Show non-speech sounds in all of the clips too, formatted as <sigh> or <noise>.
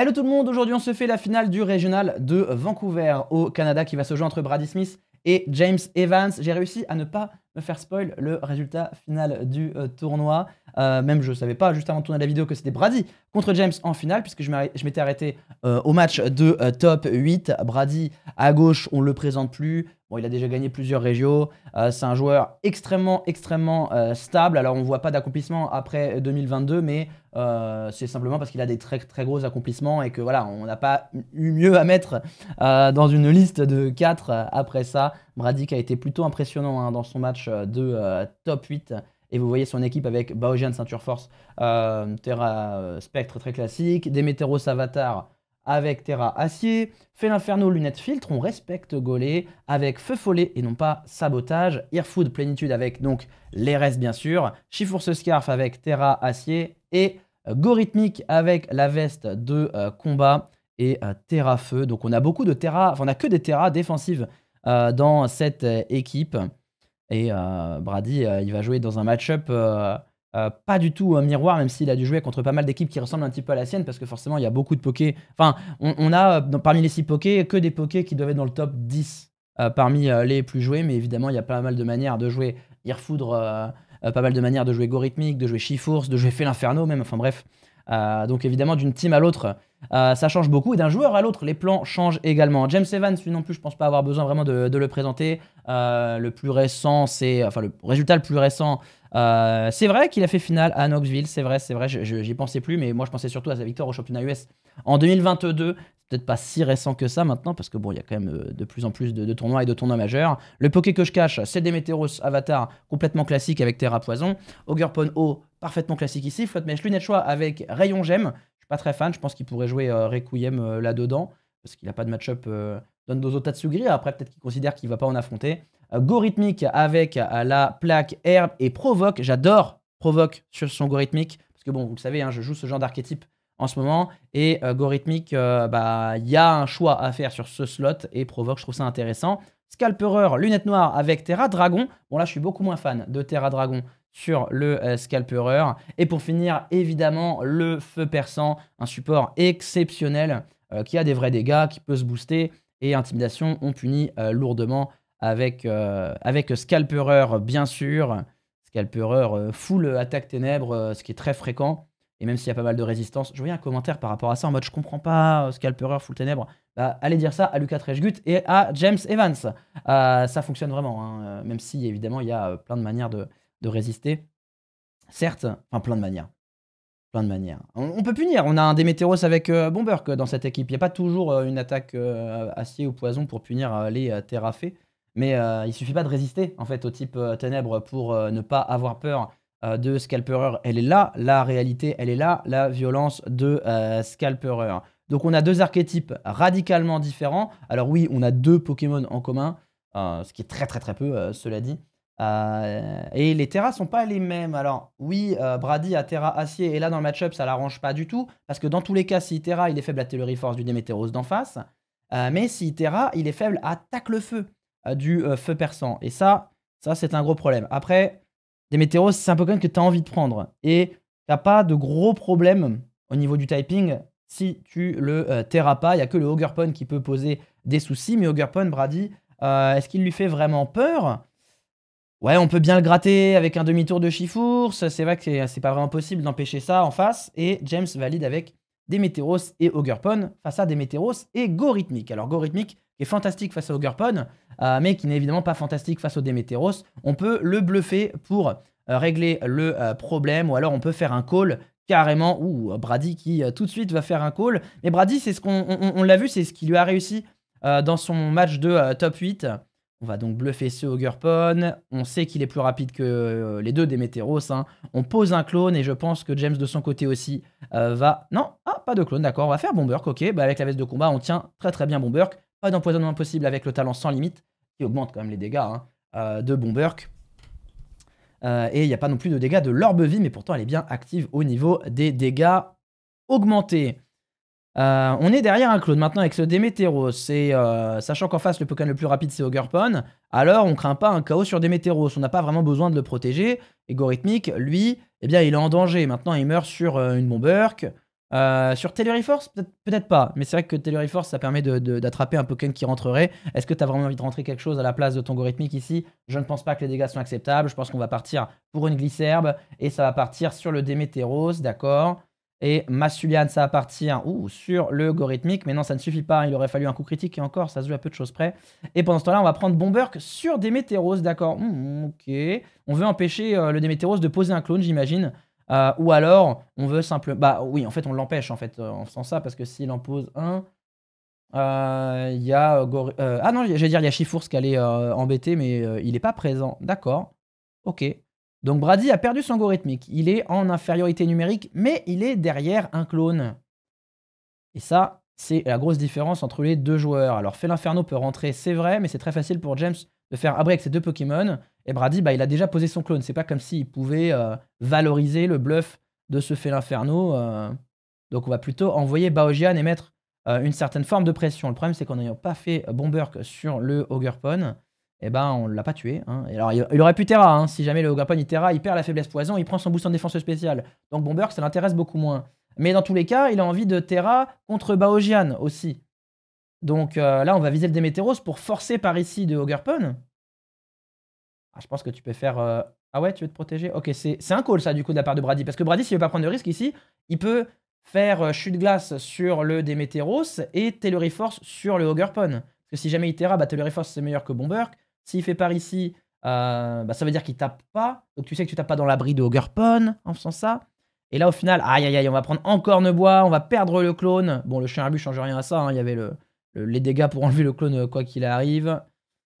Hello tout le monde, aujourd'hui on se fait la finale du régional de Vancouver au Canada qui va se jouer entre Brady Smith et James Evans. J'ai réussi à ne pas me faire spoil le résultat final du euh, tournoi. Euh, même je ne savais pas juste avant de tourner la vidéo que c'était Brady contre James en finale puisque je m'étais arrêté euh, au match de top 8. Brady à gauche, on ne le présente plus. Bon, il a déjà gagné plusieurs régions, euh, c'est un joueur extrêmement, extrêmement euh, stable. Alors, on ne voit pas d'accomplissement après 2022, euh, mais c'est simplement parce qu'il a des très, très gros accomplissements et que voilà, on n'a pas eu mieux à mettre dans une liste de 4 après ça. Bradic a été plutôt impressionnant hein, dans son match de top 8. Et vous voyez son équipe avec Baogian, Ceinture Force, Terra Spectre très classique, Demeteros Avatar avec Terra Acier, Fait l'Inferno Lunettes Filtre, on respecte Golet, avec Feu Follet et non pas Sabotage, Earfood Plénitude avec donc les restes bien sûr, ce Scarf avec Terra Acier et euh, Gorithmique avec la veste de euh, combat et euh, Terra Feu. Donc on a beaucoup de Terra, enfin on a que des Terra défensives dans cette équipe. Et Brady, il va jouer dans un match-up euh, pas du tout un miroir, même s'il a dû jouer contre pas mal d'équipes qui ressemblent un petit peu à la sienne, parce que forcément, il y a beaucoup de pokés. Enfin, on, a euh, parmi les six pokés que des pokés qui doivent être dans le top 10 euh, parmi les plus joués, mais évidemment, il y a pas mal de manières de jouer Irfoudre, pas mal de manières de jouer Gorithmique, de jouer chi de jouer Fait l'Inferno, même, enfin bref. donc évidemment, d'une team à l'autre, ça change beaucoup, et d'un joueur à l'autre, les plans changent également. James Evans, lui non plus, je pense pas avoir besoin vraiment de, de le présenter. le plus récent, c'est. Enfin, le résultat le plus récent, euh, c'est vrai qu'il a fait finale à Knoxville, c'est vrai, c'est vrai, j'y pensais plus, mais moi je pensais surtout à sa victoire au championnat US en 2022. C'est Peut-être pas si récent que ça maintenant, parce que bon, il y a quand même euh, de plus en plus de, tournois et de tournois majeurs. Le poké que je cache, c'est Demeteros Avatar, complètement classique avec Terra Poison. Pon O, parfaitement classique ici. Flotte Mèche Lunette Choix avec Rayon Gem. Je suis pas très fan, je pense qu'il pourrait jouer euh, Requiem là-dedans, parce qu'il a pas de match-up Dondozo Tatsugiri. Après, peut-être qu'il considère qu'il va pas en affronter go avec la plaque herbe et provoque. J'adore provoque sur son go rythmique parce que bon, vous le savez, hein, je joue ce genre d'archétype en ce moment et euh, go rythmique, euh, bah, il y a un choix à faire sur ce slot et provoque. Je trouve ça intéressant. Scalpereur, lunette noire avec Terra Dragon. Bon là, je suis beaucoup moins fan de Terra Dragon sur le euh, Scalperer. Et pour finir, évidemment, le Feu Perçant, un support exceptionnel qui a des vrais dégâts, qui peut se booster. Et Intimidation, on punit lourdement avec, euh, avec Scalperer, bien sûr. Scalperer, euh, full attaque ténèbres, euh, ce qui est très fréquent. Et même s'il y a pas mal de résistance, je voyais un commentaire par rapport à ça en mode je comprends pas, Scalperer, full ténèbres. Bah, allez dire ça à Lucas Treshgut et à James Evans. ça fonctionne vraiment, hein, même si évidemment il y a plein de manières de, résister. Certes, enfin plein de manières. Plein de manières. On, peut punir. On a un Demeteros avec Bomberk dans cette équipe. Il n'y a pas toujours une attaque acier ou poison pour punir les Terrafés. Mais euh, il suffit pas de résister en fait au type euh, ténèbres pour euh, ne pas avoir peur de Scalperer. Elle est là, la réalité, elle est là, la violence de Scalperer. Donc on a deux archétypes radicalement différents. Alors oui, on a deux Pokémon en commun, ce qui est très très très peu, cela dit. et les Terras sont pas les mêmes. Alors oui, Brady a Terra Acier et là dans le match-up ça l'arrange pas du tout parce que dans tous les cas, si Terra il est faible à Force du Demeteros d'en face, mais si Terra il est faible à Tacle Feu. Euh, du euh, feu persan. Et ça, ça c'est un gros problème. Après, des c'est un Pokémon que tu as envie de prendre. Et t'as pas de gros problèmes au niveau du typing si tu le euh, terras pas. Il n'y a que le Hoggerpon qui peut poser des soucis. Mais Hoggerpon, Brady, est-ce qu'il lui fait vraiment peur Ouais, on peut bien le gratter avec un demi-tour de Chifours. C'est vrai que c'est pas vraiment possible d'empêcher ça en face. Et James valide avec des et Hoggerpon face à des et Gorhythmic. Alors Gorhythmic, est fantastique face au Gurpon, euh, mais qui n'est évidemment pas fantastique face au Demeteros. On peut le bluffer pour euh, régler le euh, problème, ou alors on peut faire un call carrément, ou Brady qui tout de suite va faire un call. Mais Brady, c'est ce qu'on l'a vu, c'est ce qui lui a réussi dans son match de top 8. On va donc bluffer ce Augerpon. On sait qu'il est plus rapide que euh, les deux des Météros. Hein. On pose un clone et je pense que James de son côté aussi euh, va... Non, ah, pas de clone, d'accord. On va faire Bomberk, ok. Bah, avec la veste de combat, on tient très très bien Bomberk. Pas d'empoisonnement possible avec le talent sans limite, qui augmente quand même les dégâts hein, euh, de Bomberk. et il n'y a pas non plus de dégâts de l'orbe vie, mais pourtant elle est bien active au niveau des dégâts augmentés. Euh, on est derrière un clone maintenant avec ce Demeteros. Euh, sachant qu'en face, le Pokémon le plus rapide, c'est Ogerpon. Alors, on craint pas un chaos sur Demeteros. On n'a pas vraiment besoin de le protéger. Et lui, eh bien, il est en danger. Maintenant, il meurt sur euh, une bombe sur Telluriforce, peut-être pas. Mais c'est vrai que Telluriforce, ça permet d'attraper un Pokémon qui rentrerait. Est-ce que tu as vraiment envie de rentrer quelque chose à la place de ton Gorithmic ici Je ne pense pas que les dégâts sont acceptables. Je pense qu'on va partir pour une Glisserbe. Et ça va partir sur le Demeteros, d'accord et Massulian, ça va partir sur le Gorythmique, Mais non, ça ne suffit pas. Il aurait fallu un coup critique. Et encore, ça se joue à peu de choses près. Et pendant ce temps-là, on va prendre Bomberk sur Demeteros D'accord. Hmm, ok. On veut empêcher euh, le Demeteros de poser un clone, j'imagine. Euh, ou alors, on veut simplement. Bah oui, en fait, on l'empêche en fait euh, en faisant ça. Parce que s'il en pose un. Il y a. ah non, j'allais dire, il y a Chifours qui allait embêter. Mais il n'est pas présent. D'accord. Ok. Donc Brady a perdu son go rythmique. Il est en infériorité numérique, mais il est derrière un clone. Et ça, c'est la grosse différence entre les deux joueurs. Alors Inferno peut rentrer, c'est vrai, mais c'est très facile pour James de faire abri avec ses deux Pokémon. Et Brady, bah, il a déjà posé son clone. C'est pas comme s'il pouvait euh, valoriser le bluff de ce Félinferno. Euh. Donc on va plutôt envoyer Baogian et mettre euh, une certaine forme de pression. Le problème, c'est qu'on n'ayant pas fait Bomberk sur le Ogre eh ben on l'a pas tué. Hein. alors il, aurait pu Terra, hein, si jamais le Hogerpon il Terra, il perd la faiblesse poison, il prend son boost en défense spéciale. Donc Bomber, ça l'intéresse beaucoup moins. Mais dans tous les cas, il a envie de Terra contre Baogian aussi. Donc euh, là, on va viser le Demeteros pour forcer par ici de Hogerpon. Ah, je pense que tu peux faire... Euh, ah ouais, tu veux te protéger Ok, c'est un call ça du coup de la part de Brady. Parce que Brady, s'il veut pas prendre de risque ici, il peut faire euh, chute glace sur le Demeteros et Telluriforce sur le Hogerpon. Parce que si jamais il Terra, bah, Telluriforce c'est meilleur que Bomberk. S'il fait par ici, euh, bah, ça veut dire qu'il tape pas. Donc tu sais que tu tapes pas dans l'abri de Hogerpon en faisant ça. Et là, au final, aïe aïe aïe, on va prendre encore bois, on va perdre le clone. Bon, le chien à but change rien à ça. Hein. Il y avait le, les dégâts pour <laughs> enlever le clone euh, quoi qu'il arrive.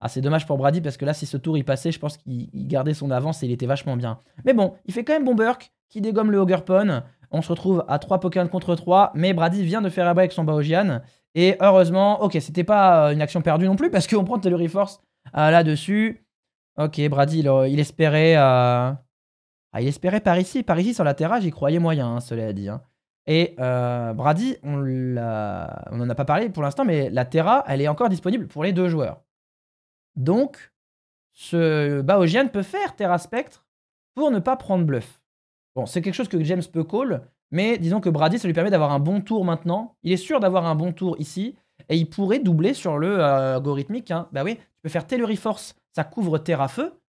Ah, c'est dommage pour Brady parce que là, si ce tour il passait, je pense qu'il gardait son avance et il était vachement bien. Mais bon, il fait quand même bon burk qui dégomme le Hogerpon. On se retrouve à 3 Pokémon contre 3, mais Brady vient de faire un avec son Baogian. Et heureusement, ok, c'était pas euh, une action perdue non plus parce qu'on prend Force. Ah, là-dessus. Ok, Brady, il, euh, espérait. Euh, ah, il espérait par ici. Par ici, sur la terrasse, j'y croyais moyen, hein, cela dit. Hein. Et euh, Brady, on n'en a pas parlé pour l'instant, mais la Terra, elle est encore disponible pour les deux joueurs. Donc, ce Baogian peut faire Terra Spectre pour ne pas prendre bluff. Bon, c'est quelque chose que James peut call, mais disons que Brady, ça lui permet d'avoir un bon tour maintenant. Il est sûr d'avoir un bon tour ici et il pourrait doubler sur le euh, algorithmique. Hein. Bah oui, tu peux faire Telluriforce, Force, ça couvre à Feu,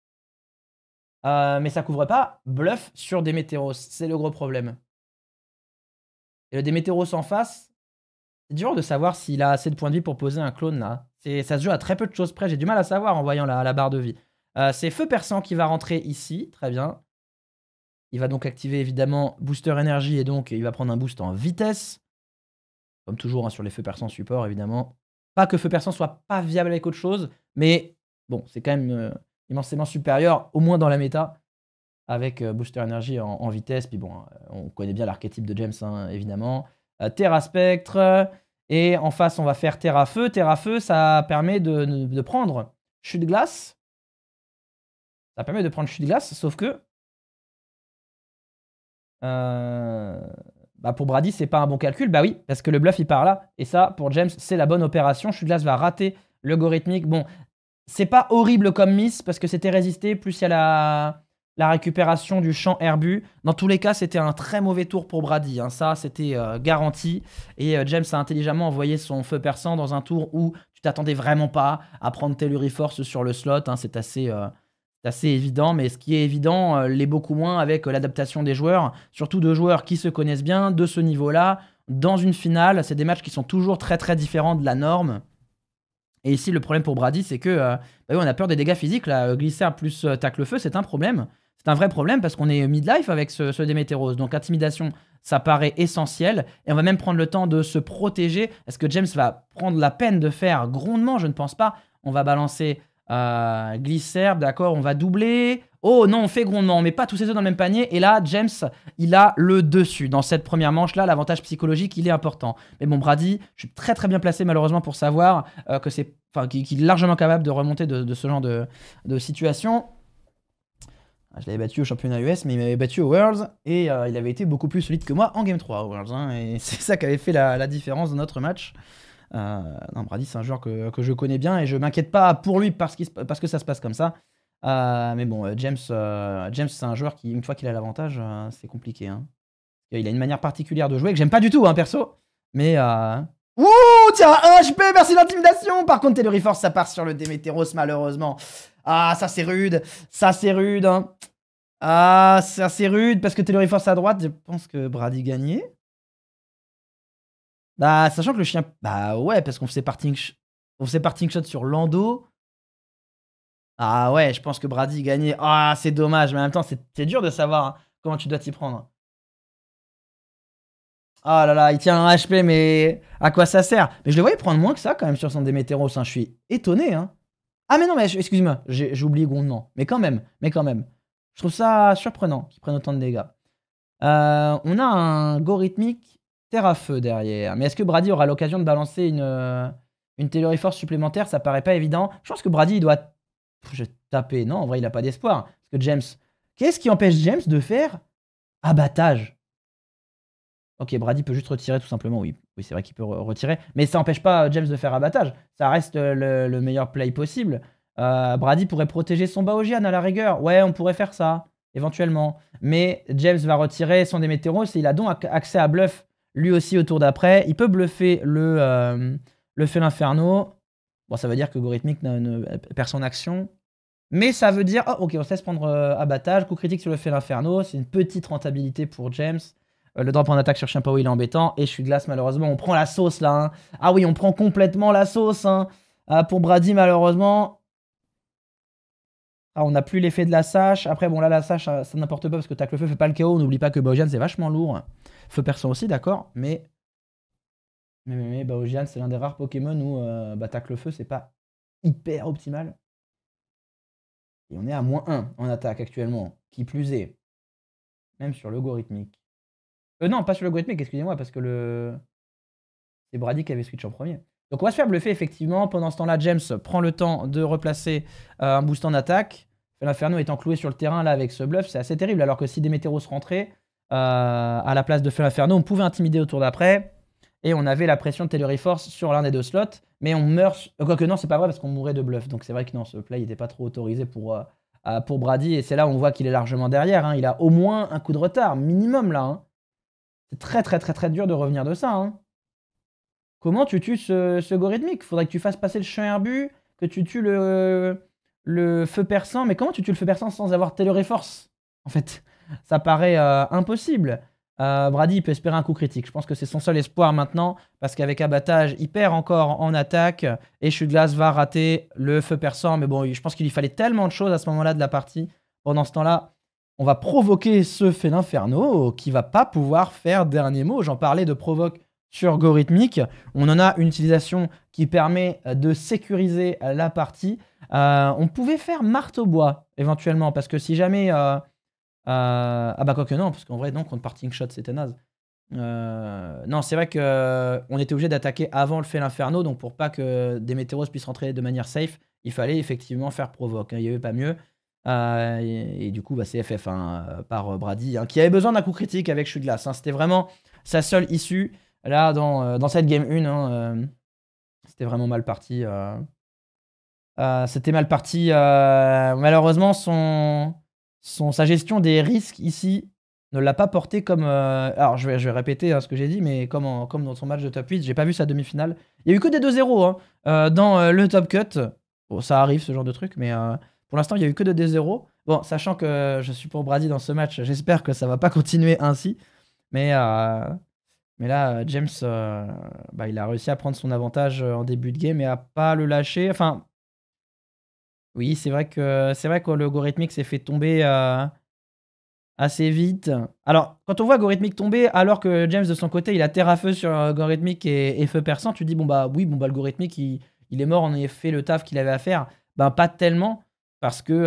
euh, mais ça couvre pas Bluff sur des C'est le gros problème. Et le Demeteros en face, c'est dur de savoir s'il a assez de points de vie pour poser un clone là. Ça se joue à très peu de choses près, j'ai du mal à savoir en voyant la, la barre de vie. Euh, c'est Feu Persan qui va rentrer ici, très bien. Il va donc activer évidemment Booster Energy et donc il va prendre un boost en vitesse comme toujours hein, sur les feux persans support, évidemment. Pas que feu persan soit pas viable avec autre chose, mais bon, c'est quand même euh, immensément supérieur, au moins dans la méta, avec euh, Booster énergie en, vitesse. Puis bon, euh, on connaît bien l'archétype de James, hein, évidemment. Terra Spectre, et en face, on va faire Terra Feu. Terra Feu, ça permet de, prendre Chute de Glace. Ça permet de prendre Chute de Glace, sauf que. Bah, pour Brady, c'est pas un bon calcul. Bah oui, parce que le bluff, il part là. Et ça, pour James, c'est la bonne opération. je va rater l'algorithmique. Bon, c'est pas horrible comme miss parce que c'était résisté. Plus il y a la, la récupération du champ Herbu. Dans tous les cas, c'était un très mauvais tour pour Brady. Hein. Ça, c'était euh, garanti. Et euh, James a intelligemment envoyé son feu perçant dans un tour où tu t'attendais vraiment pas à prendre Telluriforce sur le slot. Hein. C'est assez. Euh, c'est assez évident, mais ce qui est évident euh, l'est beaucoup moins avec euh, l'adaptation des joueurs, surtout de joueurs qui se connaissent bien, de ce niveau-là. Dans une finale, c'est des matchs qui sont toujours très très différents de la norme. Et ici, le problème pour Brady, c'est que euh, bah on a peur des dégâts physiques. Là, glisser plus tacle feu, c'est un problème. C'est un vrai problème parce qu'on est mid-life avec ce, ce Demeteros. Donc, intimidation, ça paraît essentiel. Et on va même prendre le temps de se protéger. Est-ce que James va prendre la peine de faire grondement Je ne pense pas. On va balancer euh, Glisserbe, d'accord, on va doubler. Oh non, on fait grondement, mais pas tous ses œufs dans le même panier. Et là, James, il a le dessus. Dans cette première manche-là, l'avantage psychologique, il est important. Mais bon, Brady, je suis très très bien placé malheureusement pour savoir euh, que c'est, enfin, qu'il est largement capable de remonter de, ce genre de, situation. Ah, je l'avais battu au championnat US, mais il m'avait battu au Worlds et euh, il avait été beaucoup plus solide que moi en Game 3 au Worlds. Hein. et <laughs> c'est ça qui avait fait la, différence dans notre match. Euh, non, Brady, c'est un joueur que, je connais bien et je m'inquiète pas pour lui parce, parce que ça se passe comme ça. Euh, mais bon, euh, James, James c'est un joueur qui, une fois qu'il a l'avantage, c'est compliqué. Hein. Il a une manière particulière de jouer que j'aime pas du tout, hein, perso. Mais. Ouh, tiens, 1 HP, merci l'intimidation Par contre, Telluriforce, Force, ça part sur le Demeteros, malheureusement. Ah, ça c'est rude, ça c'est rude. Hein. Ah, ça c'est rude, parce que Telluriforce Force à droite, je pense que Brady gagnait. Bah, sachant que le chien. Bah ouais, parce qu'on faisait parting, on faisait parting shot sur Lando. Ah ouais, je pense que Brady gagnait. Ah, c'est dommage, mais en même temps, c'est dur de savoir hein, comment tu dois t'y prendre. Ah là là, il tient un HP, mais à quoi ça sert Mais je le voyais prendre moins que ça quand même sur son Demeteros. Hein, je suis étonné. Hein. Ah mais non, mais excuse-moi, j'ai oublié grondement. Mais quand même, mais quand même. Je trouve ça surprenant qu'ils prennent autant de dégâts. Euh, on a un go rythmique Terre à feu derrière. Mais est-ce que Brady aura l'occasion de balancer une, euh, une téléforce supplémentaire Ça paraît pas évident. Je pense que Brady, doit. Je taper. Non, en vrai, il n'a pas d'espoir. Parce que James. Qu'est-ce qui empêche James de faire abattage Ok, Brady peut juste retirer tout simplement. Oui, oui c'est vrai qu'il peut retirer. Mais ça empêche pas euh, James de faire abattage. Ça reste euh, le, meilleur play possible. Brady pourrait protéger son Baogian à la rigueur. Ouais, on pourrait faire ça, éventuellement. Mais James va retirer son Demeteros et il a donc accès à bluff. Lui aussi au tour d'après. Il peut bluffer le, euh, le fait l'inferno. Bon, ça veut dire que Gorithmic perd son action. Mais ça veut dire, oh, ok, on se laisse prendre euh, abattage, coup critique sur le fait l'inferno, c'est une petite rentabilité pour James. Euh, le drop en attaque sur Chimpao, il est embêtant. Et je suis glace, malheureusement, on prend la sauce là. Hein. Ah oui, on prend complètement la sauce. Hein. Ah, pour Brady, malheureusement, ah, on n'a plus l'effet de la sache. Après, bon, là, la sache, ça, n'importe pas parce que le feu fait pas le chaos. N'oublie pas que Baogian, c'est vachement lourd. Feu perso aussi, d'accord, mais. Mais, mais, mais c'est l'un des rares Pokémon où euh, bah, feu, c'est pas hyper optimal. Et on est à moins 1 en attaque actuellement. Qui plus est, même sur logarithmique. Euh, non, pas sur rythmique, excusez-moi, parce que le. C'est Brady qui avait switch en premier. Donc on va se faire bluffer effectivement. Pendant ce temps-là, James prend le temps de replacer euh, un boost en attaque. L'inferno étant cloué sur le terrain là avec ce bluff, c'est assez terrible. Alors que si des météros rentraient euh, à la place de Felinferno, on pouvait intimider autour d'après. Et on avait la pression de Telluriforce Force sur l'un des deux slots. Mais on meurt. Quoique non, c'est pas vrai parce qu'on mourait de bluff. Donc c'est vrai que non, ce play n'était pas trop autorisé pour, euh, euh, pour Brady. Et c'est là où on voit qu'il est largement derrière. Hein. Il a au moins un coup de retard, minimum là. Hein. C'est très très très très dur de revenir de ça. Hein. Comment tu tues ce, ce Faudrait que tu fasses passer le champ herbu, que tu tues le le feu persan, mais comment tu tues le feu persan sans avoir Taylor Force En fait, ça paraît euh, impossible. Euh, Brady peut espérer un coup critique. Je pense que c'est son seul espoir maintenant, parce qu'avec abattage, il perd encore en attaque, et chuglas va rater le feu persan. Mais bon, je pense qu'il lui fallait tellement de choses à ce moment-là de la partie. Pendant ce temps-là, on va provoquer ce fait inferno qui va pas pouvoir faire dernier mot. J'en parlais de provoque sur On en a une utilisation qui permet de sécuriser la partie. Euh, on pouvait faire marteau bois, éventuellement, parce que si jamais. Euh, euh, ah bah, quoi que non, parce qu'en vrai, non, contre parting shot, c'était naze. non, c'est vrai que on était obligé d'attaquer avant le fait l'inferno, donc pour pas que des météoros puissent rentrer de manière safe, il fallait effectivement faire provoque. Hein, il n'y avait pas mieux. et, du coup, bah, c'est FF hein, par Brady, hein, qui avait besoin d'un coup critique avec Chuglas. Hein, c'était vraiment sa seule issue là dans, dans cette game 1. c'était vraiment mal parti. Euh, c'était mal parti. Euh, malheureusement, son, son, sa gestion des risques ici ne l'a pas porté comme. Euh, alors, je vais, je vais répéter hein, ce que j'ai dit, mais comme, comme dans son match de top 8, j'ai pas vu sa demi-finale. Il y a eu que des 2-0 hein, dans le top cut. Bon, ça arrive ce genre de truc, mais pour l'instant, il y a eu que des 2-0. Bon, sachant que je suis pour Brady dans ce match, j'espère que ça va pas <laughs> continuer ainsi. Mais. Mais là, James, bah, il a réussi à prendre son avantage en début de game et à pas le lâcher. Enfin, oui, c'est vrai que c'est vrai que l'algorithmique s'est fait tomber euh, assez vite. Alors, quand on voit algorithmique tomber, alors que James de son côté, il a terre à feu sur algorithmique et, et feu persan, tu dis bon bah oui, bon bah algorithmique, il, il est mort, on a fait le taf qu'il avait à faire. Ben pas tellement parce que euh,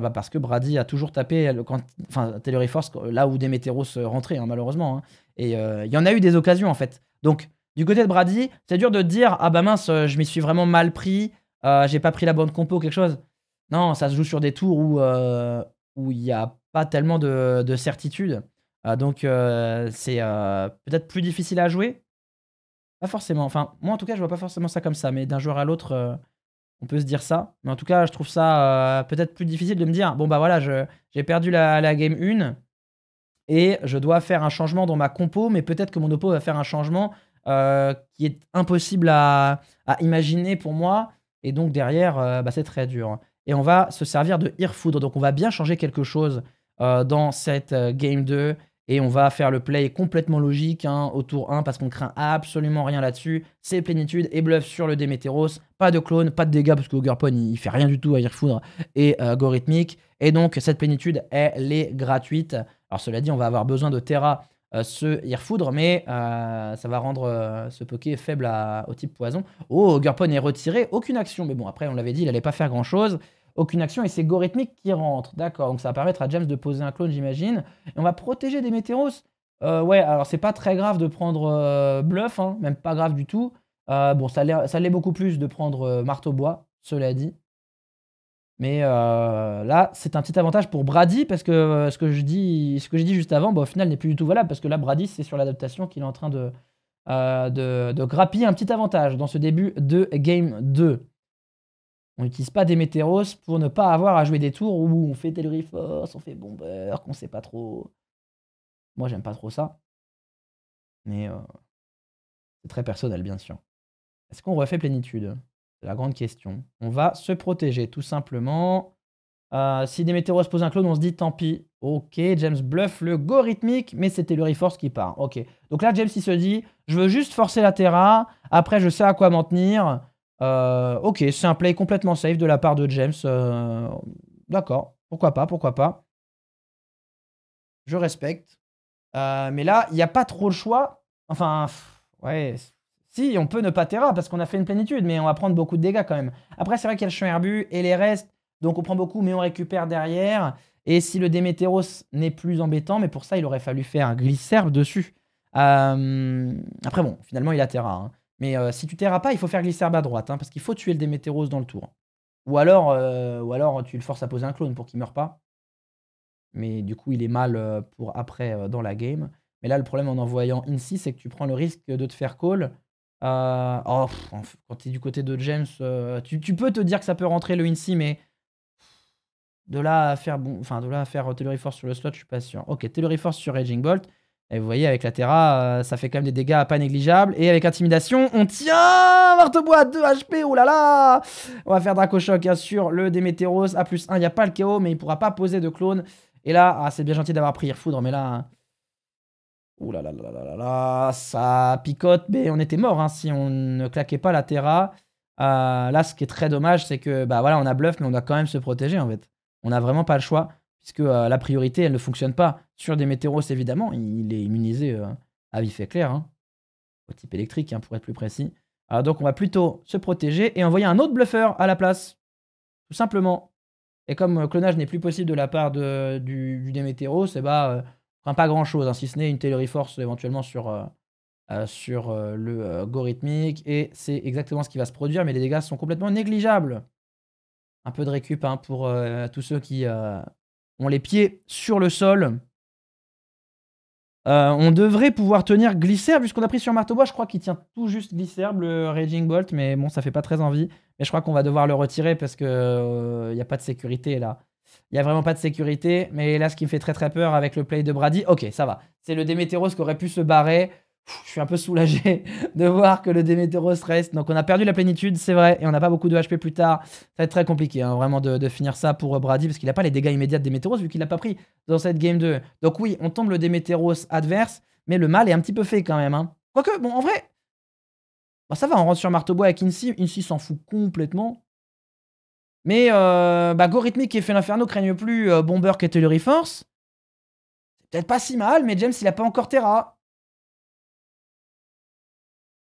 bah, parce que Brady a toujours tapé quand, enfin Force là où des se rentraient hein, malheureusement. Hein. Et euh, il y en a eu des occasions en fait. Donc du côté de Brady, c'est dur de dire ah bah mince, je m'y suis vraiment mal pris. Euh, j'ai pas pris la bonne compo, quelque chose. Non, ça se joue sur des tours où euh, où il n'y a pas tellement de, de certitude. Euh, donc c'est peut-être plus difficile à jouer. Pas forcément. Enfin, moi en tout cas, je vois pas forcément ça comme ça. Mais d'un joueur à l'autre, on peut se dire ça. Mais en tout cas, je trouve ça peut-être plus difficile de me dire bon bah voilà, j'ai perdu la, game 1 et je dois faire un changement dans ma compo, mais peut-être que mon oppo va faire un changement qui est impossible à, à, imaginer pour moi et donc derrière, euh, bah, c'est très dur. Et on va se servir de Irfoudre. Donc on va bien changer quelque chose euh, dans cette euh, game 2. Et on va faire le play complètement logique hein, au tour 1 parce qu'on craint absolument rien là-dessus. C'est plénitude et bluff sur le Demeteros. Pas de clone, pas de dégâts parce que Ogerpon il, fait rien du tout à Irfoudre et algorithmique. Et donc cette plénitude elle est gratuite. Alors cela dit, on va avoir besoin de Terra euh, se refoudre, mais euh, ça va rendre euh, ce Poké faible au type poison. Oh, Gurpon est retiré, aucune action. Mais bon, après, on l'avait dit, il n'allait pas faire grand-chose. Aucune action, et c'est Gorythmique qui rentre. D'accord, donc ça va permettre à James de poser un clone, j'imagine. Et on va protéger des Météros ouais, alors c'est pas très grave de prendre bluff, hein, même pas grave du tout. bon, ça l'est beaucoup plus de prendre marteau bois, cela dit. Mais euh, là, c'est un petit avantage pour Brady parce que euh, ce que je dis, ce que j'ai dit juste avant, bah, au final, n'est plus du tout valable parce que là, Brady, c'est sur l'adaptation qu'il est en train de, euh, de, grappiller un petit avantage dans ce début de Game 2. On n'utilise pas des météros pour ne pas avoir à jouer des tours où on fait téléforce, Force, on fait Bomber, qu'on sait pas trop. Moi, j'aime pas trop ça. Mais c'est très personnel, bien sûr. Est-ce qu'on refait Plénitude la grande question. On va se protéger, tout simplement. Euh, si des météoros se posent un clone, on se dit tant pis. Ok, James bluff le go rythmique, mais c'était le reforce qui part. Ok. Donc là, James, il se dit je veux juste forcer la Terra. Après, je sais à quoi m'en tenir. Euh, ok, c'est un play complètement safe de la part de James. Euh, d'accord. Pourquoi pas, pourquoi pas. Je respecte. mais là, il n'y a pas trop le choix. Enfin, ouais. Si, on peut ne pas Terra parce qu'on a fait une plénitude, mais on va prendre beaucoup de dégâts quand même. Après, c'est vrai qu'il y a le champ herbu et les restes, donc on prend beaucoup, mais on récupère derrière. Et si le Démétéros n'est plus embêtant, mais pour ça, il aurait fallu faire un glisserbe dessus. Euh, après, bon, finalement, il a Terra. Hein. Mais euh, si tu Terra pas, il faut faire glisserbe à droite, hein, parce qu'il faut tuer le Démétéros dans le tour. Ou alors, euh, ou alors, tu le forces à poser un clone pour qu'il meure pas. Mais du coup, il est mal pour après dans la game. Mais là, le problème en envoyant Insi, c'est que tu prends le risque de te faire call euh, oh, quand tu es du côté de James, euh, tu, peux te dire que ça peut rentrer le INSI, mais de là à faire, bon, enfin, de là à faire euh, sur le slot, je suis pas sûr. Ok, Telluriforce sur Raging Bolt. Et vous voyez, avec la Terra, ça fait quand même des dégâts pas négligeables. Et avec Intimidation, on tient Martebois à 2 HP, oh là là On va faire Draco Shock, bien sûr, le Demeteros, A plus 1, il n'y a pas le KO, mais il pourra pas poser de clone. Et là, ah, c'est bien gentil d'avoir pris Foudre, mais là, hein, Ouh là là là là là ça picote, mais on était mort hein, si on ne claquait pas la Terra. Euh, là, ce qui est très dommage, c'est que bah voilà, on a bluff, mais on doit quand même se protéger en fait. On n'a vraiment pas le choix, puisque euh, la priorité, elle ne fonctionne pas. Sur des météoros, évidemment, il est immunisé euh, à vif fait clair, hein. au type électrique, hein, pour être plus précis. donc, on va plutôt se protéger et envoyer un autre bluffeur à la place, tout simplement. Et comme le clonage n'est plus possible de la part de, du, du Démétéros, c'est eh bah ben, Enfin, pas grand-chose, hein, si ce n'est une théorie force éventuellement sur, euh, euh, sur euh, le go Et c'est exactement ce qui va se produire, mais les dégâts sont complètement négligeables. Un peu de récup hein, pour tous ceux qui ont les pieds sur le sol. on devrait pouvoir tenir Glisserbe puisqu'on a pris sur Marteau Bois. Je crois qu'il tient tout juste Glisserbe, le Raging Bolt, mais bon, ça fait pas très envie. Mais je crois qu'on va devoir le retirer parce qu'il n'y a pas de sécurité là. Il n'y a vraiment pas de sécurité. Mais là, ce qui me fait très très peur avec le play de Brady, ok, ça va. C'est le Demeteros qui aurait pu se barrer. je suis un peu soulagé <laughs> de voir que le Demeteros reste. Donc on a perdu la plénitude, c'est vrai, et on n'a pas beaucoup de HP plus tard. Ça va être très compliqué hein, vraiment de, finir ça pour euh, Brady, parce qu'il n'a pas les dégâts immédiats de Demeteros, vu qu'il n'a pas pris dans cette game 2. Donc oui, on tombe le Demeteros adverse, mais le mal est un petit peu fait quand même. Hein. Quoique, bon, en vrai, bah, ça va, on rentre sur Marteau Bois avec Incy, Incy s'en fout complètement. Mais euh, bah, qui fait l'Inferno craigne plus euh, Bomber qui le Reforce, c'est Peut-être pas si mal, mais James, il a pas encore Terra.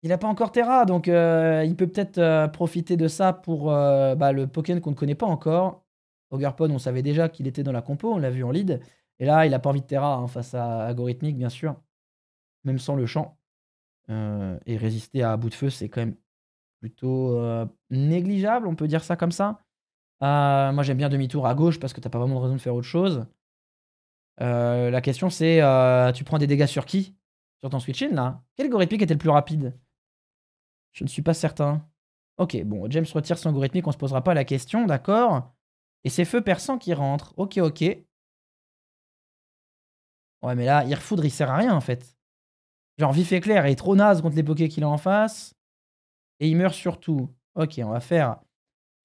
Il n'a pas encore Terra, donc euh, il peut peut-être euh, profiter de ça pour bah, le Pokémon qu'on ne connaît pas encore. Ogerpon, on savait déjà qu'il était dans la compo, on l'a vu en lead. Et là, il a pas envie de Terra hein, face à, algorithmique bien sûr. Même sans le champ. et résister à bout de feu, c'est quand même plutôt négligeable, on peut dire ça comme ça. Ah, moi, j'aime bien demi-tour à gauche parce que t'as pas vraiment de raison de faire autre chose. Euh, la question, c'est euh, tu prends des dégâts sur qui Sur ton switch in, là Quel algorithmique était le plus rapide Je ne suis pas certain. Ok, bon, James retire son go-rythmique. on se posera pas la question, d'accord Et c'est Feu Persan qui rentre. Ok, ok. Ouais, mais là, Irfoudre, il sert à rien, en fait. Genre, Vif Éclair est trop naze contre les pokés qu'il a en face. Et il meurt surtout. Ok, on va faire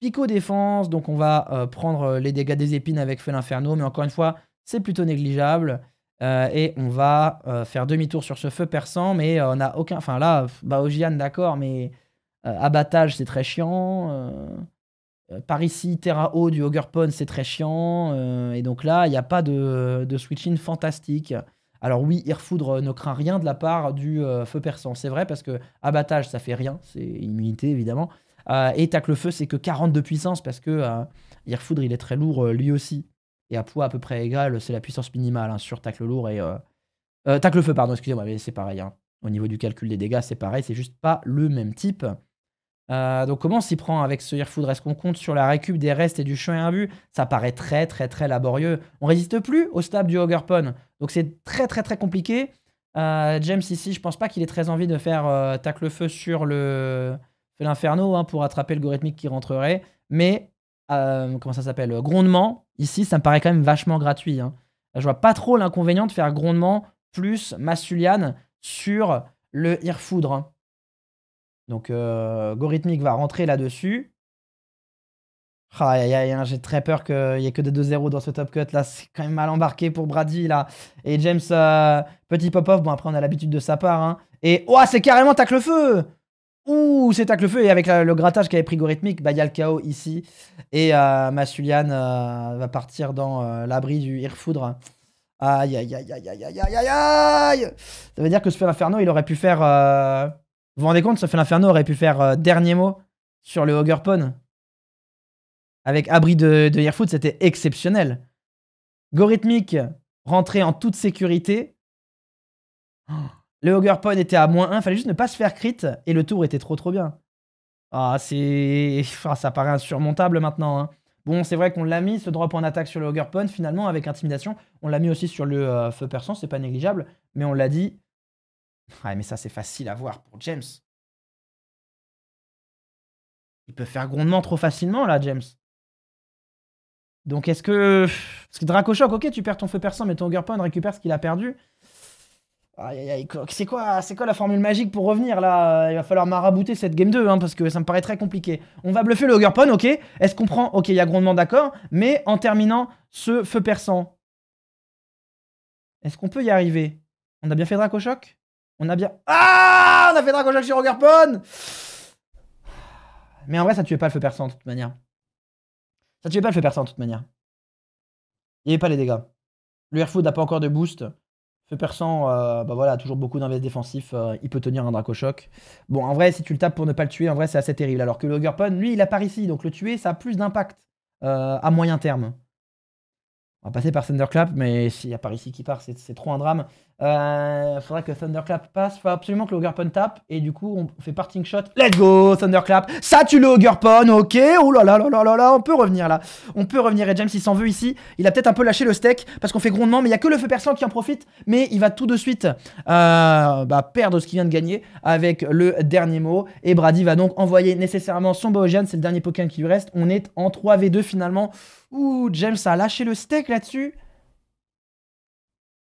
Pico défense, donc on va euh, prendre euh, les dégâts des épines avec Feu l'Inferno, mais encore une fois, c'est plutôt négligeable. Euh, et on va faire demi-tour sur ce feu perçant, mais on n'a aucun... Enfin là, Baogian, d'accord, mais abattage, c'est très chiant. par ici, Terra Haut du Ogre c'est très chiant. et donc là, il n'y a pas de, de switch-in fantastique. Alors oui, Irfoudre ne craint rien de la part du feu perçant. C'est vrai, parce que abattage, ça fait rien, c'est immunité, évidemment. Euh, et tacle feu, c'est que 40 de puissance parce que euh, Irfoudre, il est très lourd euh, lui aussi. Et à poids à peu près égal, c'est la puissance minimale hein, sur tacle lourd et. Euh, tacle feu, pardon, excusez-moi, mais c'est pareil. Hein. Au niveau du calcul des dégâts, c'est pareil, c'est juste pas le même type. donc comment on s'y prend avec ce Irfoudre Est-ce qu'on compte sur la récup des restes et du champ et but Ça paraît très très très laborieux. On résiste plus au stab du Hogerpon. Donc c'est très très très compliqué. James ici, je pense pas qu'il ait très envie de faire tacle-feu sur le l'inferno hein, pour attraper le rythmique qui rentrerait. Mais, euh, comment ça s'appelle euh, Grondement, ici, ça me paraît quand même vachement gratuit. Hein. Je vois pas trop l'inconvénient de faire grondement plus Massulian sur le Irfoudre. Hein. Donc, euh, va rentrer là-dessus. Ah, j'ai très peur qu'il y ait que des 2-0 dans ce top cut. Là, c'est quand même mal embarqué pour Brady. là. Et James, euh, petit pop-off. Bon, après, on a l'habitude de sa part. Et, oh, c'est carrément tacle le feu Ouh, c'est tac le feu. Et avec euh, le grattage avait pris gorythmique, bah, il y a le chaos ici. Et euh, Masulian euh, va partir dans euh, l'abri du Irfoudre. Aïe, aïe, aïe, aïe, aïe, aïe, aïe, aïe Ça veut dire que ce fait l'inferno, il aurait pu faire... Vous vous rendez compte, ce fait l'inferno aurait pu faire dernier mot sur le Hogger Avec abri de, de c'était exceptionnel. Gorythmique rentré en toute sécurité. Oh. Le Hogger était à moins 1, fallait juste ne pas se faire crit, et le tour était trop trop bien. Ah, c'est... Ah, ça paraît insurmontable maintenant. Hein. Bon, c'est vrai qu'on l'a mis, ce drop en attaque sur le Hogger finalement, avec Intimidation. On l'a mis aussi sur le euh, Feu Persan, c'est pas négligeable, mais on l'a dit... Ouais, ah, mais ça, c'est facile à voir pour James. Il peut faire grondement trop facilement, là, James. Donc, est-ce que... Parce que Draco ok, tu perds ton Feu Persan, mais ton Hogger récupère ce qu'il a perdu. C'est quoi, c'est quoi la formule magique pour revenir là Il va falloir marabouter cette game 2 hein, parce que ça me paraît très compliqué. On va bluffer le Hogerpon, ok Est-ce qu'on prend Ok, il y a grondement d'accord, mais en terminant ce feu perçant. Est-ce qu'on peut y arriver On a bien fait Dracochoc On a bien... Ah On a fait Dracochoc sur Hogerpon Mais en vrai, ça tuait pas le feu perçant de toute manière. Ça tuait pas le feu perçant de toute manière. Il n'y avait pas les dégâts. Le Airfood n'a pas encore de boost. Ce persan euh, bah voilà, toujours beaucoup d'invest défensif. Euh, il peut tenir un Dracochoc. Bon, en vrai, si tu le tapes pour ne pas le tuer, en vrai, c'est assez terrible. Alors que le Pun, lui, il apparaît ici. Donc le tuer, ça a plus d'impact euh, à moyen terme. On va passer par Thunderclap, mais s'il y a par ici qui part, c'est trop un drame. Il euh, faudra que Thunderclap passe. Faut absolument que le tape. Et du coup, on fait parting shot. Let's go, Thunderclap. Ça tue le ok. Oh là là là là là là, on peut revenir là. On peut revenir. Et James, il s'en veut ici. Il a peut-être un peu lâché le steak parce qu'on fait grondement. Mais il y a que le feu persan qui en profite. Mais il va tout de suite euh, bah, perdre ce qu'il vient de gagner avec le dernier mot. Et Brady va donc envoyer nécessairement son Boogian. C'est le dernier Pokémon qui lui reste. On est en 3v2 finalement. Ouh, James a lâché le steak là-dessus.